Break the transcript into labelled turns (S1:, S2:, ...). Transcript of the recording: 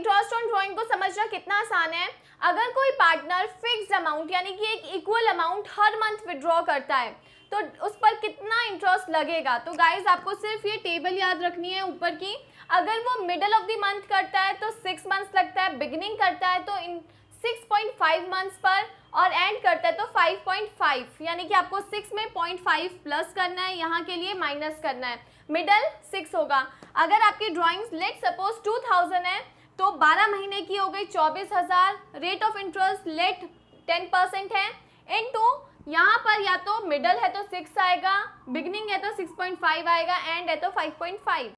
S1: interest on drawing को समझना कितना आसान है अगर कोई पार्टनर फिक्स अमाउंट यानी कि एक इक्वल अमाउंट हर मंथ विड्रॉ करता है तो उस पर कितना इंटरेस्ट लगेगा तो गाइज आपको सिर्फ ये टेबल याद रखनी है ऊपर की अगर वो मिडल ऑफ द मंथ करता है तो सिक्स मंथ्स लगता है बिगिनिंग करता है तो in six point five months पर और एंड करता है तो फाइव पॉइंट फाइव यानी कि आपको सिक्स में पॉइंट फाइव प्लस करना है यहाँ के लिए माइनस करना है मिडल सिक्स होगा अगर आपकी drawings let suppose two thousand है तो 12 महीने की हो गई चौबीस हजार rate of interest let 10 percent है इन टू यहाँ पर या तो मिडल है तो सिक्स आएगा बिगनिंग है तो 6.5 आएगा एंड है तो 5.5